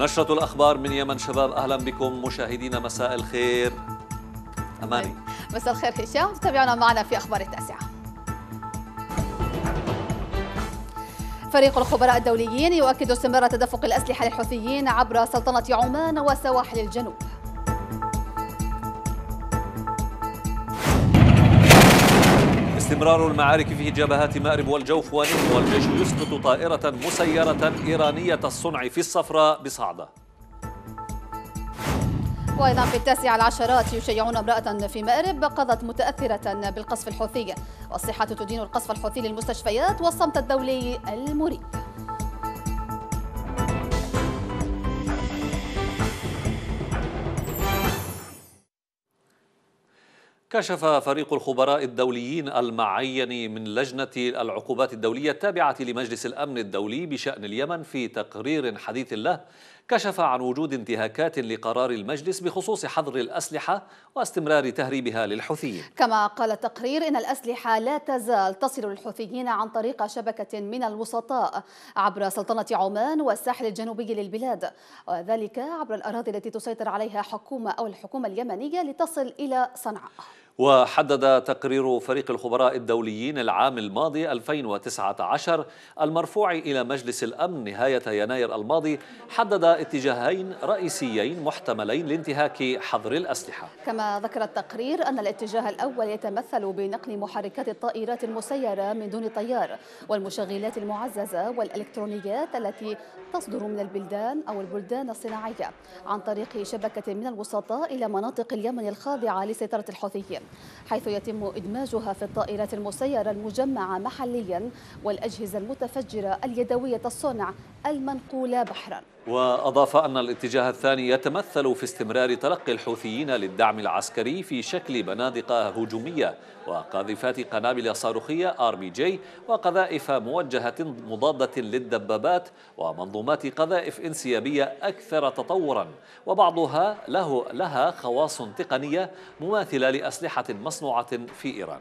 نشرة الأخبار من يمن شباب أهلا بكم مشاهدينا مساء الخير أماني طيب، مساء الخير هشام تابعونا معنا في أخبار التاسعة فريق الخبراء الدوليين يؤكد استمرار تدفق الأسلحة للحوثيين عبر سلطنة عمان وسواحل الجنوب استمرار المعارك في جبهات مأرب والجوف ونين والجيش يسقط طائرة مسيرة إيرانية الصنع في الصفراء بصعدة وأيضا في التاسع العشرات يشيعون امرأة في مأرب قضت متأثرة بالقصف الحوثي والصحة تدين القصف الحوثي للمستشفيات والصمت الدولي المريب كشف فريق الخبراء الدوليين المعين من لجنة العقوبات الدولية التابعة لمجلس الأمن الدولي بشأن اليمن في تقرير حديث له كشف عن وجود انتهاكات لقرار المجلس بخصوص حظر الأسلحة واستمرار تهريبها للحوثيين كما قال التقرير إن الأسلحة لا تزال تصل للحوثيين عن طريق شبكة من الوسطاء عبر سلطنة عمان والساحل الجنوبي للبلاد وذلك عبر الأراضي التي تسيطر عليها حكومة أو الحكومة اليمنية لتصل إلى صنعاء وحدد تقرير فريق الخبراء الدوليين العام الماضي 2019 المرفوع إلى مجلس الأمن نهاية يناير الماضي حدد اتجاهين رئيسيين محتملين لانتهاك حظر الأسلحة كما ذكر التقرير أن الاتجاه الأول يتمثل بنقل محركات الطائرات المسيرة من دون طيار والمشغلات المعززة والإلكترونيات التي تصدر من البلدان أو البلدان الصناعية عن طريق شبكة من الوسطاء إلى مناطق اليمن الخاضعة لسيطرة الحوثيين حيث يتم إدماجها في الطائرات المسيرة المجمعة محليا والأجهزة المتفجرة اليدوية الصنع المنقولة بحرا وأضاف أن الاتجاه الثاني يتمثل في استمرار تلقي الحوثيين للدعم العسكري في شكل بنادق هجومية وقاذفات قنابل صاروخية آرمي جي وقذائف موجهة مضادة للدبابات ومنظومات قذائف انسيابية أكثر تطورا وبعضها له لها خواص تقنية مماثلة لأسلحة مصنوعة في إيران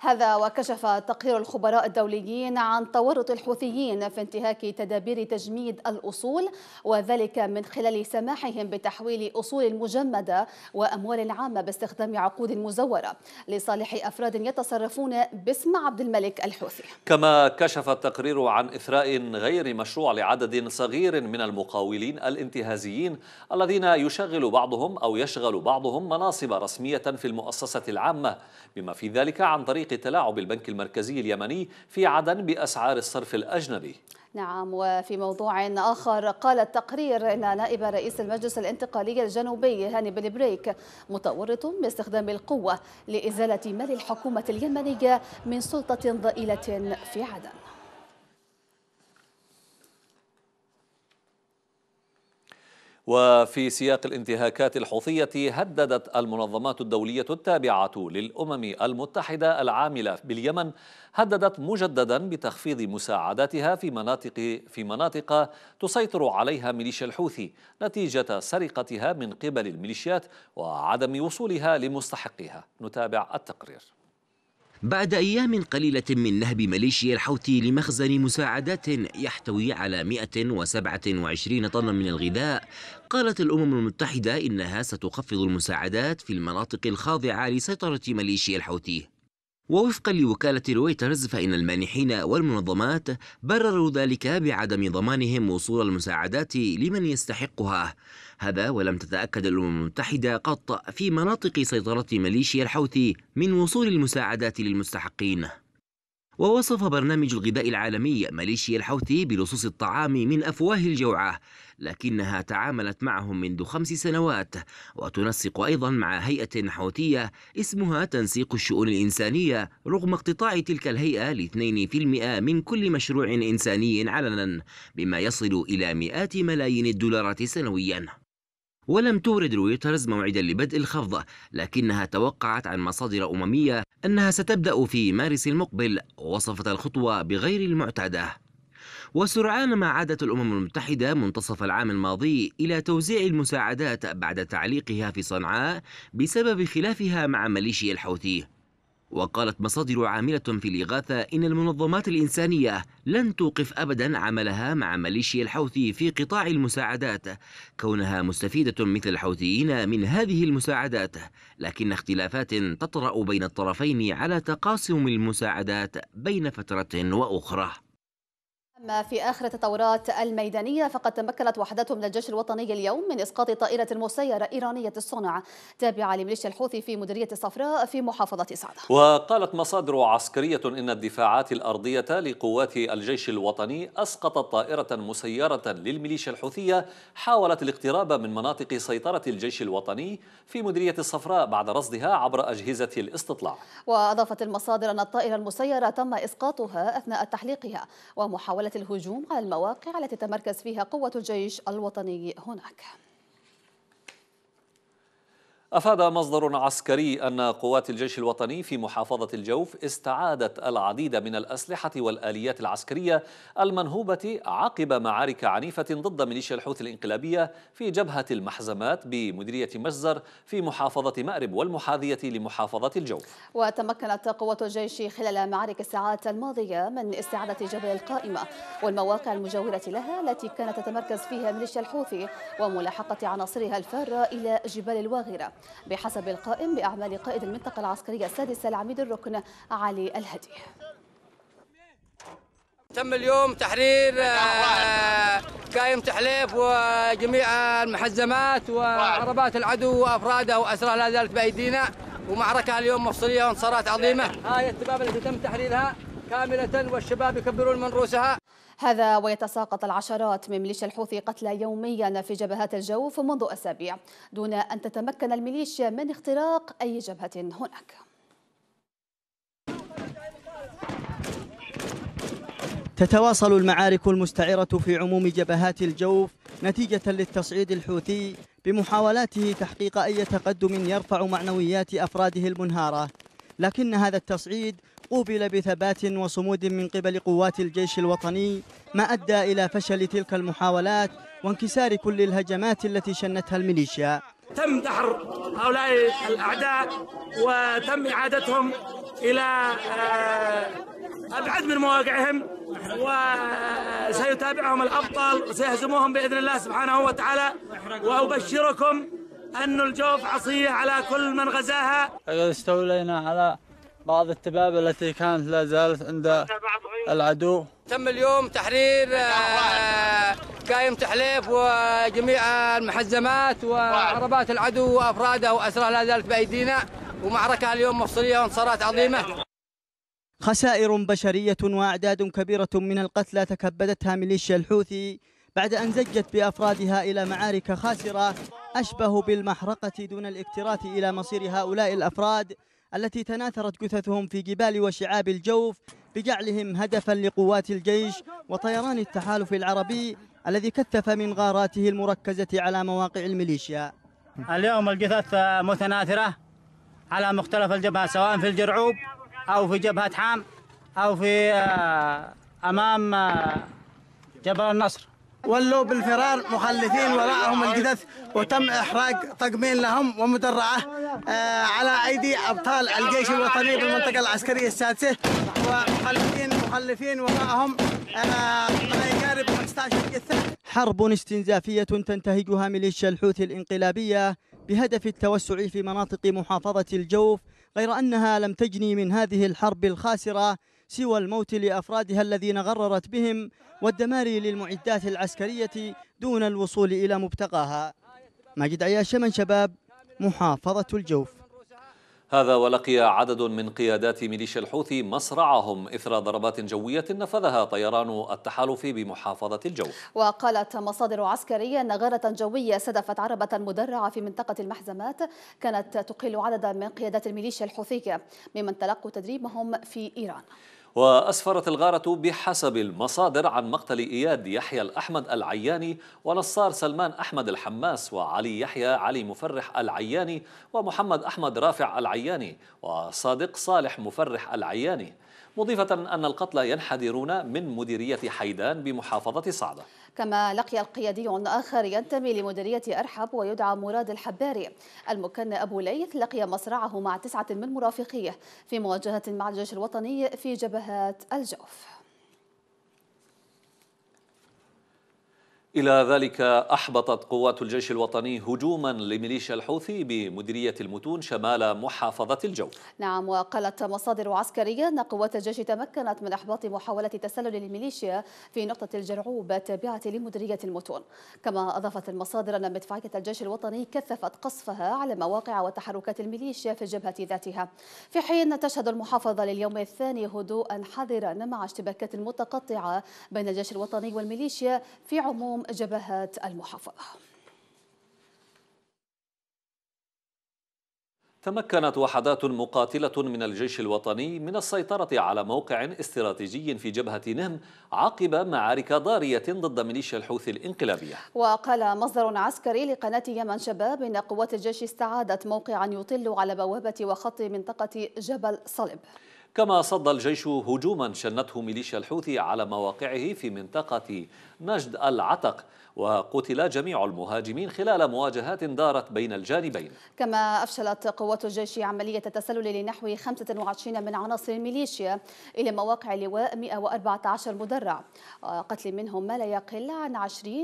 هذا وكشف تقرير الخبراء الدوليين عن تورط الحوثيين في انتهاك تدابير تجميد الأصول وذلك من خلال سماحهم بتحويل أصول مجمدة وأموال عامة باستخدام عقود مزورة لصالح أفراد يتصرفون باسم عبد الملك الحوثي كما كشف التقرير عن إثراء غير مشروع لعدد صغير من المقاولين الانتهازيين الذين يشغل بعضهم أو يشغل بعضهم مناصب رسمية في المؤسسة العامة بما في ذلك عن طريق طريق تلاعب البنك المركزي اليمني في عدن بأسعار الصرف الأجنبي نعم وفي موضوع آخر قال التقرير أن نائب رئيس المجلس الانتقالي الجنوبي هاني بن بريك متورط باستخدام القوة لإزالة مال الحكومة اليمنية من سلطة ضئيلة في عدن وفي سياق الانتهاكات الحوثية هددت المنظمات الدولية التابعة للأمم المتحدة العاملة باليمن هددت مجددا بتخفيض مساعداتها في مناطق في مناطق تسيطر عليها ميليشيا الحوثي نتيجة سرقتها من قبل الميليشيات وعدم وصولها لمستحقها نتابع التقرير بعد أيام قليلة من نهب ميليشيا الحوثي لمخزن مساعدات يحتوي على 127 طنا من الغذاء قالت الأمم المتحدة إنها ستخفض المساعدات في المناطق الخاضعة لسيطرة ميليشيا الحوثي ووفقا لوكالة رويترز فإن المانحين والمنظمات برروا ذلك بعدم ضمانهم وصول المساعدات لمن يستحقها هذا ولم تتأكد الأمم المتحدة قط في مناطق سيطرة ميليشيا الحوثي من وصول المساعدات للمستحقين ووصف برنامج الغذاء العالمي ماليشيا الحوثي بلصوص الطعام من أفواه الجوعة لكنها تعاملت معهم منذ خمس سنوات وتنسق أيضا مع هيئة حوثية اسمها تنسيق الشؤون الإنسانية رغم اقتطاع تلك الهيئة ل 2% من كل مشروع إنساني علنا بما يصل إلى مئات ملايين الدولارات سنويا ولم تورد رويترز موعدا لبدء الخفض لكنها توقعت عن مصادر أممية أنها ستبدأ في مارس المقبل ووصفت الخطوة بغير المعتادة وسرعان ما عادت الأمم المتحدة منتصف العام الماضي إلى توزيع المساعدات بعد تعليقها في صنعاء بسبب خلافها مع ميليشيا الحوثي وقالت مصادر عاملة في الإغاثة إن المنظمات الإنسانية لن توقف أبدا عملها مع ميليشيا الحوثي في قطاع المساعدات كونها مستفيدة مثل الحوثيين من هذه المساعدات لكن اختلافات تطرأ بين الطرفين على تقاسم المساعدات بين فترة وأخرى أما في آخر التطورات الميدانية فقد تمكنت وحدات من الجيش الوطني اليوم من إسقاط طائرة مسيرة إيرانية الصنع تابعة لميليشيا الحوثي في مديرية الصفراء في محافظة صعدة وقالت مصادر عسكرية إن الدفاعات الأرضية لقوات الجيش الوطني أسقطت طائرة مسيرة للميليشيا الحوثية حاولت الاقتراب من مناطق سيطرة الجيش الوطني في مديرية الصفراء بعد رصدها عبر أجهزة الاستطلاع وأضافت المصادر أن الطائرة المسيرة تم إسقاطها أثناء تحليقها ومحاولة مرحلة الهجوم على المواقع التي تتمركز فيها قوة الجيش الوطني هناك أفاد مصدر عسكري أن قوات الجيش الوطني في محافظة الجوف استعادت العديد من الأسلحة والآليات العسكرية المنهوبة عقب معارك عنيفة ضد ميليشيا الحوثي الإنقلابية في جبهة المحزمات بمديرية مجزر في محافظة مأرب والمحاذية لمحافظة الجوف وتمكنت قوات الجيش خلال معارك الساعات الماضية من استعادة جبل القائمة والمواقع المجاورة لها التي كانت تتمركز فيها ميليشيا الحوثي وملاحقة عناصرها الفارة إلى جبال الواغرة بحسب القائم بأعمال قائد المنطقة العسكرية السادسة العميد الركن علي الهدي تم اليوم تحرير آه، قائمة حليف وجميع المحزمات وعربات العدو وأفراده وأسرى لا زالت بأيدينا ومعركة اليوم مفصلية وانتصارات عظيمة هاي التباب التي تم تحريرها كاملة والشباب يكبرون من رؤوسها هذا ويتساقط العشرات من ميليشيا الحوثي قتلى يوميا في جبهات الجوف منذ أسابيع دون أن تتمكن الميليشيا من اختراق أي جبهة هناك تتواصل المعارك المستعرة في عموم جبهات الجوف نتيجة للتصعيد الحوثي بمحاولاته تحقيق أي تقدم يرفع معنويات أفراده المنهارة لكن هذا التصعيد قوبل بثبات وصمود من قبل قوات الجيش الوطني ما أدى إلى فشل تلك المحاولات وانكسار كل الهجمات التي شنتها الميليشيا تم دحر هؤلاء الأعداء وتم إعادتهم إلى آه، أبعد من مواقعهم وسيتابعهم الأبطال وسيهزموهم بإذن الله سبحانه وتعالى وأبشركم أن الجوف عصية على كل من غزاها لقد استولينا على بعض التباب التي كانت لا زالت عند العدو تم اليوم تحرير آه، قايمة تحليف وجميع المحزمات وعربات العدو وأفراده وأسرى لا زالت بأيدينا ومعركة اليوم مفصلية وانصارات عظيمة خسائر بشرية وأعداد كبيرة من القتلى تكبدتها ميليشيا الحوثي بعد أن زجت بأفرادها إلى معارك خاسرة أشبه بالمحرقة دون الاكتراث إلى مصير هؤلاء الأفراد التي تناثرت جثثهم في جبال وشعاب الجوف بجعلهم هدفا لقوات الجيش وطيران التحالف العربي الذي كثف من غاراته المركزة على مواقع الميليشيا اليوم الجثث متناثرة على مختلف الجبهات سواء في الجرعوب أو في جبهة حام أو في آه، أمام آه، جبل النصر ولوا بالفرار مخلفين وراءهم الجثث وتم احراق طقمين لهم ومدرعة آه، على أيدي أبطال الجيش الوطني بالمنطقة العسكرية السادسة ومخلفين مخلفين وراءهم ما يقارب 15 جثة حرب استنزافية تنتهجها ميليشيا الحوثي الانقلابية بهدف التوسع في مناطق محافظة الجوف غير أنها لم تجني من هذه الحرب الخاسرة سوى الموت لأفرادها الذين غررت بهم والدمار للمعدات العسكرية دون الوصول إلى مبتغاها ماجد عياش من شباب محافظة الجوف هذا ولقي عدد من قيادات ميليشيا الحوثي مصرعهم إثر ضربات جوية نفذها طيران التحالف بمحافظة الجوف وقالت مصادر عسكرية أن غارة جوية سدفت عربة مدرعة في منطقة المحزمات كانت تقيل عددا من قيادات الميليشيا الحوثية ممن تلقوا تدريبهم في إيران وأسفرت الغارة بحسب المصادر عن مقتل إياد يحيى الأحمد العياني ونصار سلمان أحمد الحماس وعلي يحيى علي مفرح العياني ومحمد أحمد رافع العياني وصادق صالح مفرح العياني مضيفة أن القتلى ينحدرون من مديرية حيدان بمحافظة صعدة كما لقي القيادي آخر ينتمي لمديرية أرحب ويدعى مراد الحباري المكن أبو ليث لقي مصرعه مع تسعة من مرافقيه في مواجهة مع الجيش الوطني في جبهات الجوف إلى ذلك أحبطت قوات الجيش الوطني هجوما لميليشيا الحوثي بمديرية المتون شمال محافظة الجوف نعم وقالت مصادر عسكرية أن قوات الجيش تمكنت من إحباط محاولة تسلل الميليشيا في نقطة الجرعوب التابعة لمديرية المتون كما أضافت المصادر أن مدفعية الجيش الوطني كثفت قصفها على مواقع وتحركات الميليشيا في الجبهة ذاتها في حين تشهد المحافظة لليوم الثاني هدوءا حذرا مع اشتباكات متقطعة بين الجيش الوطني والميليشيا في عموم اليوم جبهات المحافظة تمكنت وحدات مقاتلة من الجيش الوطني من السيطرة على موقع استراتيجي في جبهة نهم عقب معارك ضارية ضد ميليشيا الحوثي الإنقلابية وقال مصدر عسكري لقناة يمن شباب إن قوات الجيش استعادت موقعا يطل على بوابة وخط منطقة جبل صلب كما صد الجيش هجوما شنته ميليشيا الحوثي على مواقعه في منطقة نجد العتق وقتل جميع المهاجمين خلال مواجهات دارت بين الجانبين كما أفشلت قوات الجيش عملية التسلل لنحو 25 من عناصر الميليشيا إلى مواقع لواء 114 مدرع قتل منهم ما لا يقل عن 20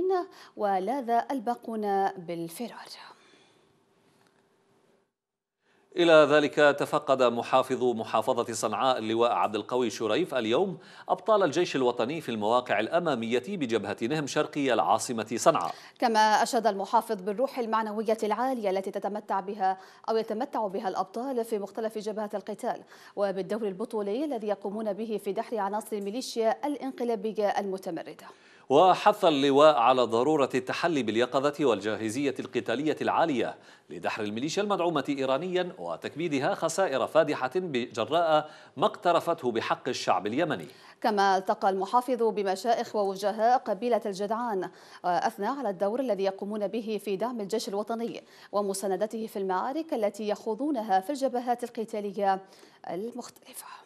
ولاذ الباقون بالفرار إلى ذلك تفقد محافظ محافظة صنعاء اللواء عبد القوي شريف اليوم أبطال الجيش الوطني في المواقع الأمامية بجبهة نهم شرقي العاصمة صنعاء كما أشاد المحافظ بالروح المعنوية العالية التي تتمتع بها أو يتمتع بها الأبطال في مختلف جبهات القتال وبالدور البطولي الذي يقومون به في دحر عناصر الميليشيا الانقلابية المتمردة وحث اللواء على ضرورة التحلي باليقظة والجاهزية القتالية العالية لدحر الميليشيا المدعومة إيرانيا وتكبيدها خسائر فادحة جراء ما اقترفته بحق الشعب اليمني كما التقى المحافظ بمشائخ ووجهاء قبيلة الجدعان آه، أثنى على الدور الذي يقومون به في دعم الجيش الوطني ومساندته في المعارك التي يخوضونها في الجبهات القتالية المختلفة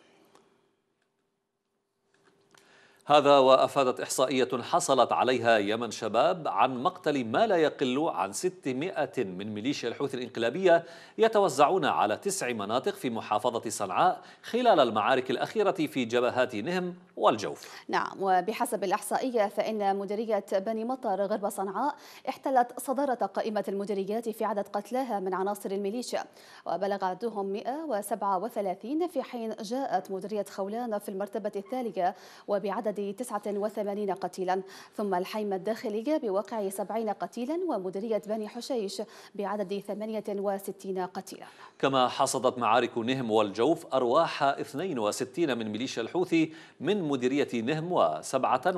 هذا وأفادت إحصائية حصلت عليها يمن شباب عن مقتل ما لا يقل عن 600 من ميليشيا الحوثي الإنقلابية يتوزعون على تسع مناطق في محافظة صنعاء خلال المعارك الأخيرة في جبهات نهم والجوف نعم وبحسب الإحصائية فإن مديرية بني مطر غرب صنعاء احتلت صدارة قائمة المديريات في عدد قتلاها من عناصر الميليشيا وبلغ عددهم 137 في حين جاءت مديرية خولان في المرتبة الثالثة وبعدد بعدد 89 قتيلا ثم الحيمة الداخلية بواقع 70 قتيلا ومديرية بني حشيش بعدد 68 قتيلا كما حصدت معارك نهم والجوف أرواح 62 من ميليشيا الحوثي من مديرية نهم و47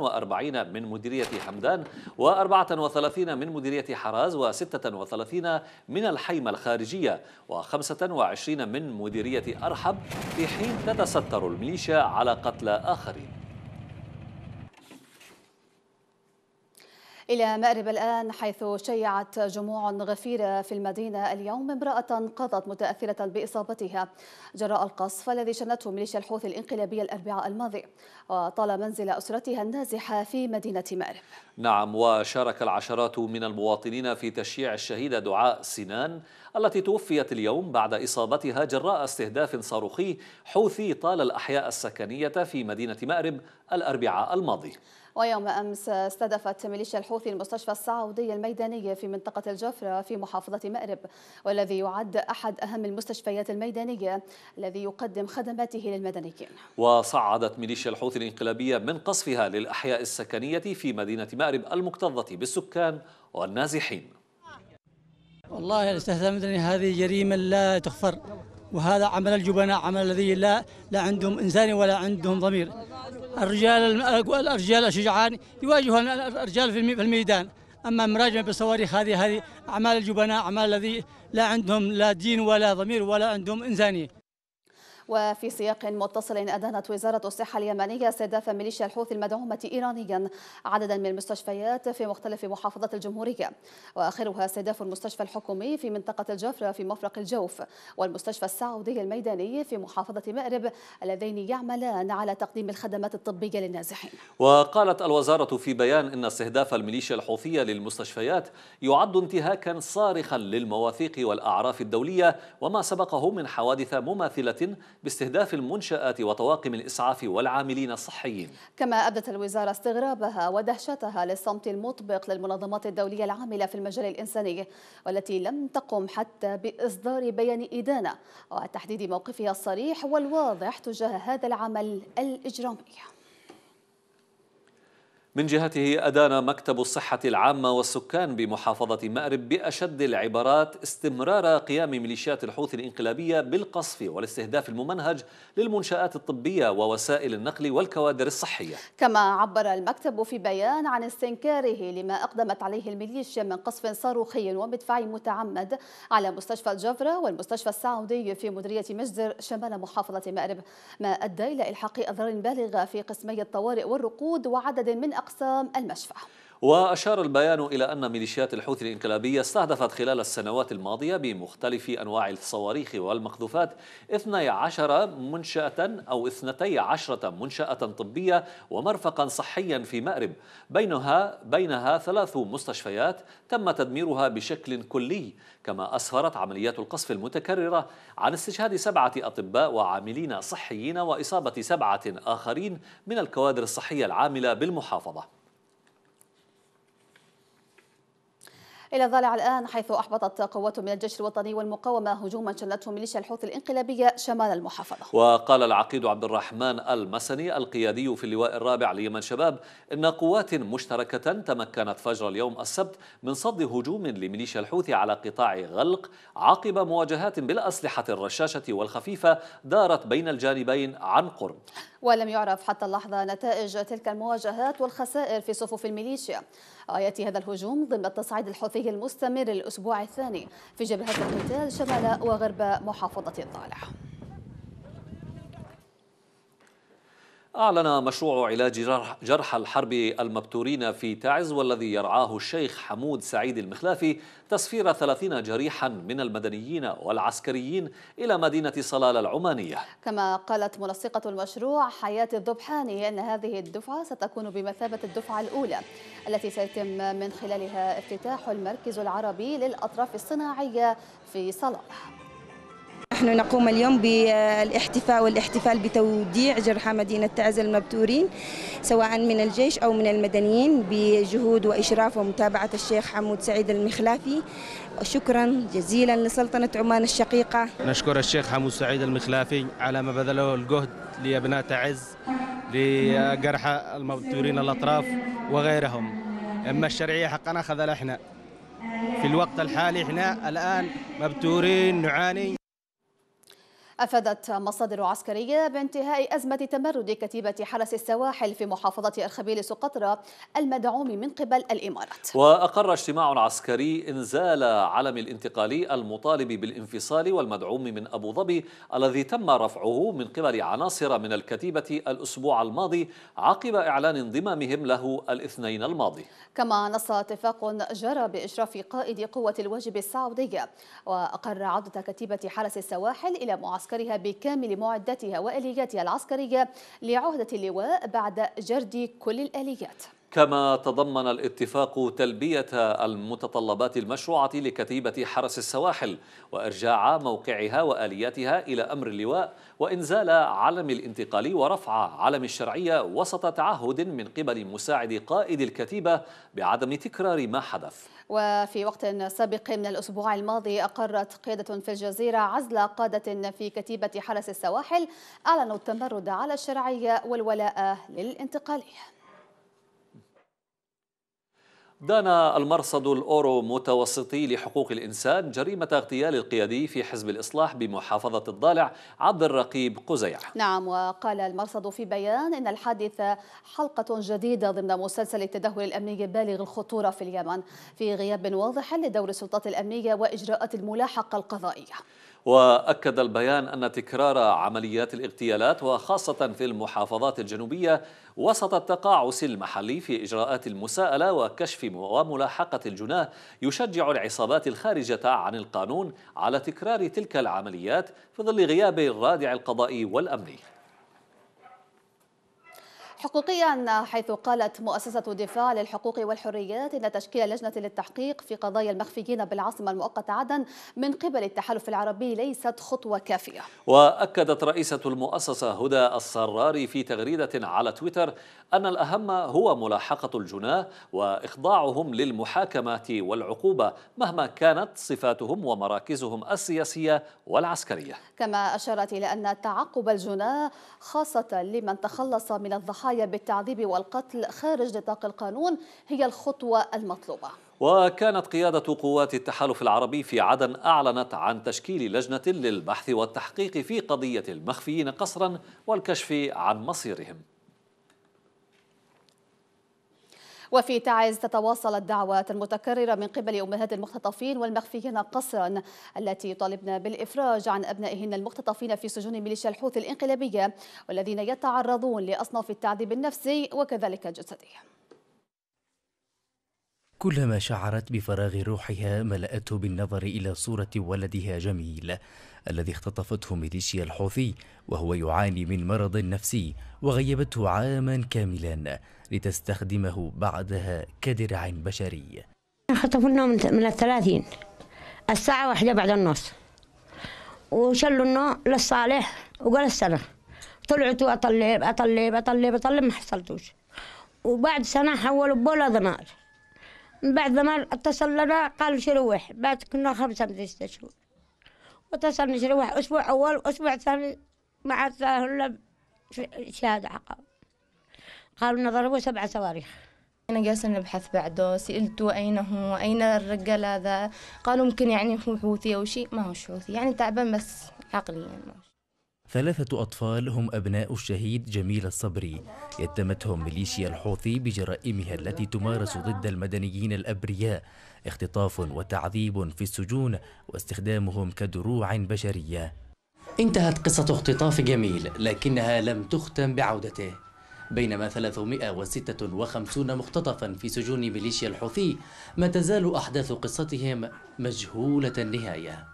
من مديرية حمدان و34 من مديرية حراز و36 من الحيمة الخارجية و25 من مديرية أرحب في حين تتستر الميليشيا على قتل آخرين إلى مأرب الآن حيث شيعت جموع غفيرة في المدينة اليوم امرأة قضت متأثرة بإصابتها جراء القصف الذي شنته ميليشيا الحوثي الإنقلابية الأربعاء الماضي وطال منزل أسرتها النازحة في مدينة مأرب نعم وشارك العشرات من المواطنين في تشييع الشهيدة دعاء سنان التي توفيت اليوم بعد إصابتها جراء استهداف صاروخي حوثي طال الأحياء السكنية في مدينة مأرب الأربعاء الماضي ويوم أمس استهدفت ميليشيا الحوثي المستشفى السعودي الميداني في منطقة الجفرة في محافظة مأرب والذي يعد أحد أهم المستشفيات الميدانية الذي يقدم خدماته للمدنيين وصعدت ميليشيا الحوثي الانقلابية من قصفها للأحياء السكنية في مدينة مأرب المكتظة بالسكان والنازحين والله استهزمتني هذه جريمة لا تغفر وهذا عمل الجبناء عمل الذي لا لا عندهم إنسان ولا عندهم ضمير الرجال الرجال الشجعان يواجهون الرجال في الميدان اما مراجمه بالصواريخ هذه هذه اعمال الجبناء اعمال الذي لا عندهم لا دين ولا ضمير ولا عندهم انسانيه وفي سياق متصل أدانت وزارة الصحة اليمنية استهداف ميليشيا الحوثي المدعومة إيرانيا عددا من المستشفيات في مختلف محافظات الجمهورية وآخرها استهداف المستشفى الحكومي في منطقة الجفرة في مفرق الجوف والمستشفى السعودي الميداني في محافظة مأرب اللذين يعملان على تقديم الخدمات الطبية للنازحين وقالت الوزارة في بيان إن استهداف الميليشيا الحوثية للمستشفيات يعد انتهاكا صارخا للمواثيق والأعراف الدولية وما سبقه من حوادث مماثلة باستهداف المنشآت وطواقم الإسعاف والعاملين الصحيين كما أبدت الوزارة استغرابها ودهشتها للصمت المطبق للمنظمات الدولية العاملة في المجال الإنساني والتي لم تقم حتى بإصدار بيان إدانة وتحديد موقفها الصريح والواضح تجاه هذا العمل الإجرامي من جهته أدان مكتب الصحة العامة والسكان بمحافظة مأرب بأشد العبارات استمرار قيام ميليشيات الحوثي الإنقلابية بالقصف والاستهداف الممنهج للمنشآت الطبية ووسائل النقل والكوادر الصحية كما عبر المكتب في بيان عن استنكاره لما أقدمت عليه الميليشيا من قصف صاروخي ومدفعي متعمد على مستشفى الجفرة والمستشفى السعودي في مدرية مجزر شمال محافظة مأرب ما أدى إلى إلحاق أضرار بالغة في قسمي الطوارئ والرقود وعدد من أقسام المشفى وأشار البيان إلى أن ميليشيات الحوثي الإنقلابية استهدفت خلال السنوات الماضية بمختلف أنواع الصواريخ والمقذوفات 12 منشأة أو 12 منشأة طبية ومرفقا صحيا في مأرب بينها بينها ثلاث مستشفيات تم تدميرها بشكل كلي كما أسفرت عمليات القصف المتكررة عن استشهاد سبعة أطباء وعاملين صحيين وإصابة سبعة آخرين من الكوادر الصحية العاملة بالمحافظة إلى ظالع الآن حيث أحبطت قوات من الجيش الوطني والمقاومة هجوما شنته ميليشيا الحوثي الإنقلابية شمال المحافظة وقال العقيد عبد الرحمن المسني القيادي في اللواء الرابع ليمن شباب إن قوات مشتركة تمكنت فجر اليوم السبت من صد هجوم لميليشيا الحوثي على قطاع غلق عقب مواجهات بالأسلحة الرشاشة والخفيفة دارت بين الجانبين عن قرب ولم يعرف حتى اللحظة نتائج تلك المواجهات والخسائر في صفوف الميليشيا آه، يأتي هذا الهجوم ضمن التصعيد الحوثي نشاطه المستمر الأسبوع الثاني في جبهة القتال شمال وغرب محافظة الضالع أعلن مشروع علاج جرحى الحرب المبتورين في تعز والذي يرعاه الشيخ حمود سعيد المخلافي تسفير 30 جريحا من المدنيين والعسكريين إلى مدينة صلالة العمانية كما قالت منسقة المشروع حياة الذبحاني أن هذه الدفعة ستكون بمثابة الدفعة الأولى التي سيتم من خلالها افتتاح المركز العربي للأطراف الصناعية في صلالة نحن نقوم اليوم بالاحتفاء والاحتفال بتوديع جرحى مدينة تعز المبتورين سواء من الجيش أو من المدنيين بجهود وإشراف ومتابعة الشيخ حمود سعيد المخلافي شكرا جزيلا لسلطنة عمان الشقيقة نشكر الشيخ حمود سعيد المخلافي على ما بذله الجهد لأبناء تعز لجرحى المبتورين الأطراف وغيرهم أما الشرعية حقنا خذل احنا في الوقت الحالي احنا الآن مبتورين نعاني أفادت مصادر عسكرية بانتهاء أزمة تمرد كتيبة حرس السواحل في محافظة أرخبيل سقطرى المدعوم من قبل الإمارات وأقر اجتماع عسكري إنزال علم الانتقالي المطالب بالانفصال والمدعوم من أبو ظبي الذي تم رفعه من قبل عناصر من الكتيبة الأسبوع الماضي عقب إعلان انضمامهم له الاثنين الماضي كما نص اتفاق جرى بإشراف قائد قوة الواجب السعودية وأقر عودة كتيبة حرس السواحل إلى معسكر عسكرها بكامل معداتها والياتها العسكريه لعهده اللواء بعد جرد كل الاليات كما تضمن الاتفاق تلبية المتطلبات المشروعة لكتيبة حرس السواحل وإرجاع موقعها وآلياتها إلى أمر اللواء وإنزال علم الانتقالي ورفع علم الشرعية وسط تعهد من قبل مساعد قائد الكتيبة بعدم تكرار ما حدث وفي وقت سابق من الأسبوع الماضي أقرت قيادة في الجزيرة عزل قادة في كتيبة حرس السواحل أعلنوا التمرد على الشرعية والولاء للانتقالية دان المرصد الأورو متوسطي لحقوق الإنسان جريمة اغتيال القيادي في حزب الإصلاح بمحافظة الضالع عبد الرقيب قزيع نعم وقال المرصد في بيان إن الحادثة حلقة جديدة ضمن مسلسل التدهور الأمني بالغ الخطورة في اليمن في غياب واضح لدور السلطات الأمنية وإجراءات الملاحقة القضائية وأكد البيان أن تكرار عمليات الاغتيالات وخاصة في المحافظات الجنوبية وسط التقاعس المحلي في إجراءات المساءلة وكشف وملاحقة الجناه يشجع العصابات الخارجة عن القانون على تكرار تلك العمليات في ظل غياب الرادع القضائي والأمني حقوقيا حيث قالت مؤسسة دفاع للحقوق والحريات أن تشكيل لجنة للتحقيق في قضايا المخفيين بالعاصمة المؤقتة عدن من قبل التحالف العربي ليست خطوة كافية وأكدت رئيسة المؤسسة هدى السراري في تغريدة على تويتر أن الأهم هو ملاحقة الجناة وإخضاعهم للمحاكمة والعقوبة مهما كانت صفاتهم ومراكزهم السياسية والعسكرية كما أشارت إلى أن تعقب الجناة خاصة لمن تخلص من الضحايا الضحايا بالتعذيب والقتل خارج نطاق القانون هي الخطوة المطلوبة وكانت قيادة قوات التحالف العربي في عدن أعلنت عن تشكيل لجنة للبحث والتحقيق في قضية المخفيين قصرا والكشف عن مصيرهم وفي تعز تتواصل الدعوات المتكررة من قبل أمهات المختطفين والمخفيين قسرا التي يطالبن بالإفراج عن أبنائهن المختطفين في سجون ميليشيا الحوثي الانقلابية والذين يتعرضون لأصناف التعذيب النفسي وكذلك الجسدي كلما شعرت بفراغ روحها ملأته بالنظر إلى صورة ولدها جميل الذي اختطفته ميليشيا الحوثي وهو يعاني من مرض نفسي وغيبته عاما كاملا لتستخدمه بعدها كدرع بشري خطفونا من الثلاثين الساعة واحدة بعد النص وشلوا للصالح وقال السنة طلعت وأطلب أطلب أطلب أطلب ما حصلتوش وبعد سنة حولوا بولا ضنار من بعد ما اتصل لنا قالوا شروح بعد كنا خمسة من ستة شهور واتصل شروح أسبوع أول وأسبوع ثاني مع إلا شهادة عقاب قالوا لنا ضربوا سبع صواريخ أنا جالسة نبحث بعده سألته أين هو أين الرجال هذا قالوا ممكن يعني هو حوثي أو شيء ما هو حوثي يعني تعبان بس عقليا يعني ما ثلاثة أطفال هم أبناء الشهيد جميل الصبري يتمتهم ميليشيا الحوثي بجرائمها التي تمارس ضد المدنيين الأبرياء اختطاف وتعذيب في السجون واستخدامهم كدروع بشرية انتهت قصة اختطاف جميل لكنها لم تختم بعودته بينما 356 مختطفا في سجون ميليشيا الحوثي ما تزال أحداث قصتهم مجهولة النهاية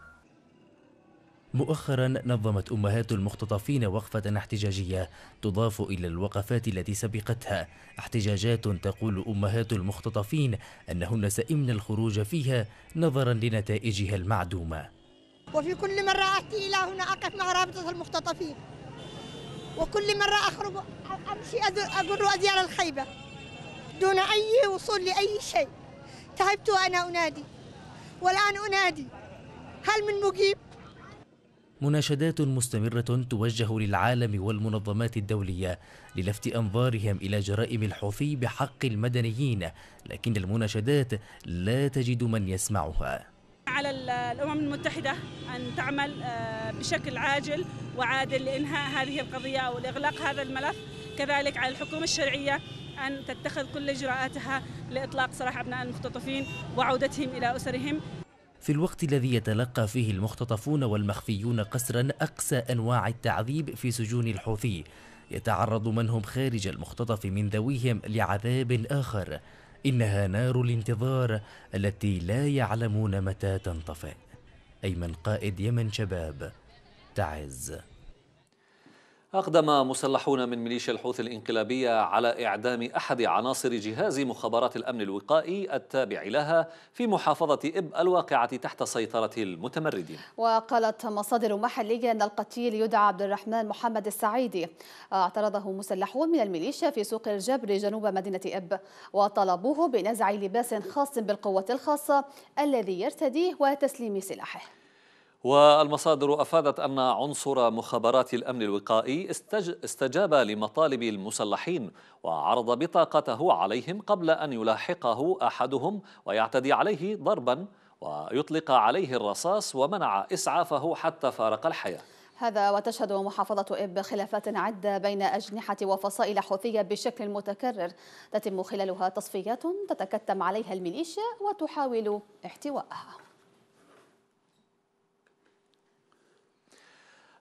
مؤخرا نظمت أمهات المختطفين وقفة احتجاجية تضاف إلى الوقفات التي سبقتها احتجاجات تقول أمهات المختطفين أنهن سئمن الخروج فيها نظرا لنتائجها المعدومة وفي كل مرة أتي إلى هنا أقف مع رابطة المختطفين وكل مرة أخرج أمشي أجر أديار الخيبة دون أي وصول لأي شيء تعبت وأنا أنادي والآن أنادي هل من مجيب مناشدات مستمرة توجه للعالم والمنظمات الدولية للفت أنظارهم إلى جرائم الحوثي بحق المدنيين لكن المناشدات لا تجد من يسمعها على الأمم المتحدة أن تعمل آه، بشكل عاجل وعادل لإنهاء هذه القضية أو لإغلاق هذا الملف كذلك على الحكومة الشرعية أن تتخذ كل إجراءاتها لإطلاق سراح أبناء المختطفين وعودتهم إلى أسرهم في الوقت الذي يتلقى فيه المختطفون والمخفيون قسرا أقسى أنواع التعذيب في سجون الحوثي يتعرض من هم خارج المختطف من ذويهم لعذاب آخر إنها نار الانتظار التي لا يعلمون متى تنطفئ أيمن قائد يمن شباب تعز أقدم مسلحون من ميليشيا الحوثي الإنقلابية على إعدام أحد عناصر جهاز مخابرات الأمن الوقائي التابع لها في محافظة إب الواقعة تحت سيطرة المتمردين وقالت مصادر محلية أن القتيل يدعى عبد الرحمن محمد السعيدي اعترضه مسلحون من الميليشيا في سوق الجبر جنوب مدينة إب وطلبوه بنزع لباس خاص بالقوة الخاصة الذي يرتديه وتسليم سلاحه والمصادر أفادت أن عنصر مخابرات الأمن الوقائي استجاب لمطالب المسلحين وعرض بطاقته عليهم قبل أن يلاحقه أحدهم ويعتدي عليه ضربا ويطلق عليه الرصاص ومنع إسعافه حتى فارق الحياة هذا وتشهد محافظة إب خلافات عدة بين أجنحة وفصائل حوثية بشكل متكرر تتم خلالها تصفيات تتكتم عليها الميليشيا وتحاول احتوائها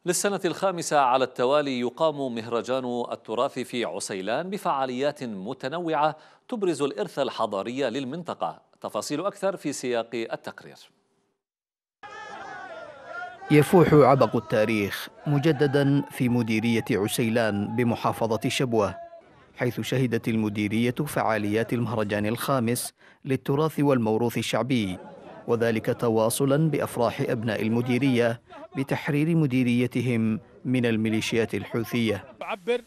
للسنة الخامسة على التوالي يقام مهرجان التراث في عسيلان بفعاليات متنوعة تبرز الإرث الحضاري للمنطقة تفاصيل أكثر في سياق التقرير يفوح عبق التاريخ مجددا في مديرية عسيلان بمحافظة شبوة حيث شهدت المديرية فعاليات المهرجان الخامس للتراث والموروث الشعبي وذلك تواصلا بأفراح أبناء المديرية بتحرير مديريتهم من الميليشيات الحوثية تعبر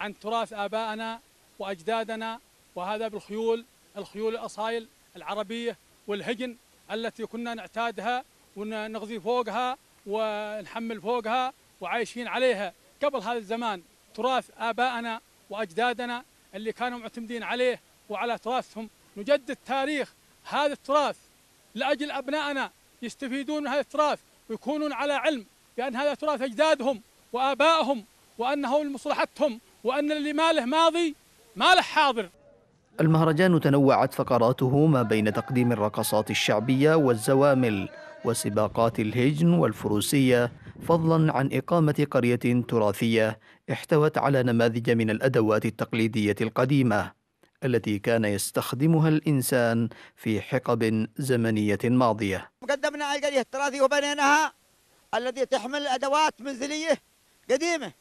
عن تراث آبائنا وأجدادنا وهذا بالخيول الخيول الأصايل العربية والهجن التي كنا نعتادها ونغذي فوقها ونحمل فوقها وعايشين عليها قبل هذا الزمان تراث آبائنا وأجدادنا اللي كانوا معتمدين عليه وعلى تراثهم نجدد تاريخ هذا التراث لأجل أبنائنا يستفيدون من هذا التراث ويكونون على علم بأن هذا تراث أجدادهم وآبائهم وأنه لمصلحتهم وأن اللي ما له ماضي ما له حاضر المهرجان تنوعت فقراته ما بين تقديم الرقصات الشعبية والزوامل وسباقات الهجن والفروسية فضلا عن إقامة قرية تراثية احتوت على نماذج من الأدوات التقليدية القديمة التي كان يستخدمها الإنسان في حقب زمنية ماضية قدمنا القرية التراثي وبنيناها الذي تحمل أدوات منزلية قديمة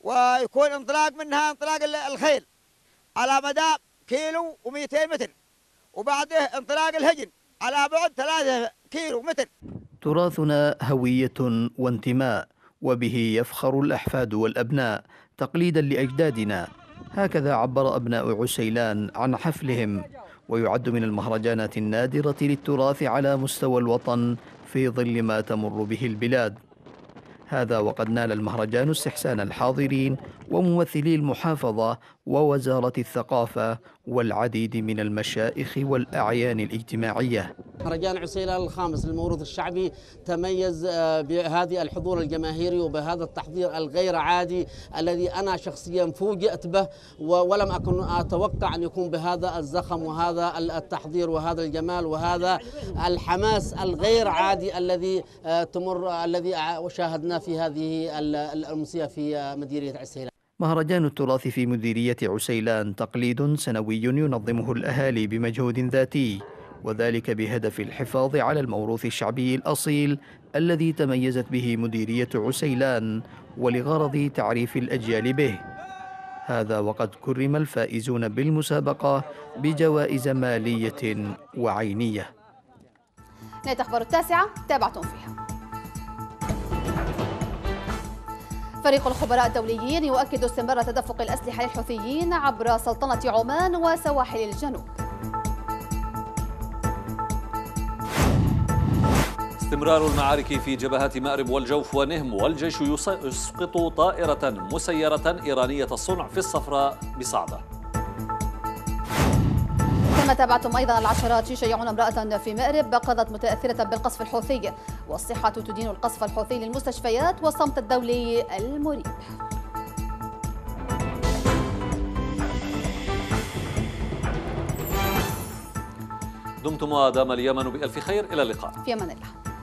ويكون انطلاق منها انطلاق الخيل على مدى كيلو و200 متر وبعده انطلاق الهجن على بعد 3 كيلو متر تراثنا هوية وانتماء وبه يفخر الأحفاد والأبناء تقليدا لأجدادنا هكذا عبر أبناء عسيلان عن حفلهم ويعد من المهرجانات النادرة للتراث على مستوى الوطن في ظل ما تمر به البلاد هذا وقد نال المهرجان استحسان الحاضرين وممثلي المحافظة ووزارة الثقافة والعديد من المشائخ والأعيان الاجتماعية مهرجان عسيلة الخامس للموروث الشعبي تميز آه، بهذه الحضور الجماهيري وبهذا التحضير الغير عادي الذي أنا شخصيا فوجئت به ولم أكن أتوقع أن يكون بهذا الزخم وهذا التحضير وهذا الجمال وهذا الحماس الغير عادي الذي آه، تمر الذي آه، شاهدناه في هذه الأمسية في مديرية عسيلان مهرجان التراث في مديرية عسيلان تقليد سنوي ينظمه الأهالي بمجهود ذاتي وذلك بهدف الحفاظ على الموروث الشعبي الأصيل الذي تميزت به مديرية عسيلان ولغرض تعريف الأجيال به هذا وقد كرم الفائزون بالمسابقة بجوائز مالية وعينية نهاية أخبار التاسعة تابعتم فيها فريق الخبراء الدوليين يؤكد استمرار تدفق الأسلحة للحوثيين عبر سلطنة عمان وسواحل الجنوب استمرار المعارك في جبهات مأرب والجوف ونهم والجيش يسقط طائرة مسيرة إيرانية الصنع في الصفراء بصعده كما تابعتم أيضا العشرات يشيعون امرأة في مأرب قضت متأثرة بالقصف الحوثي والصحة تدين القصف الحوثي للمستشفيات والصمت الدولي المريب دمتم ودام اليمن بألف خير إلى اللقاء في أمان الله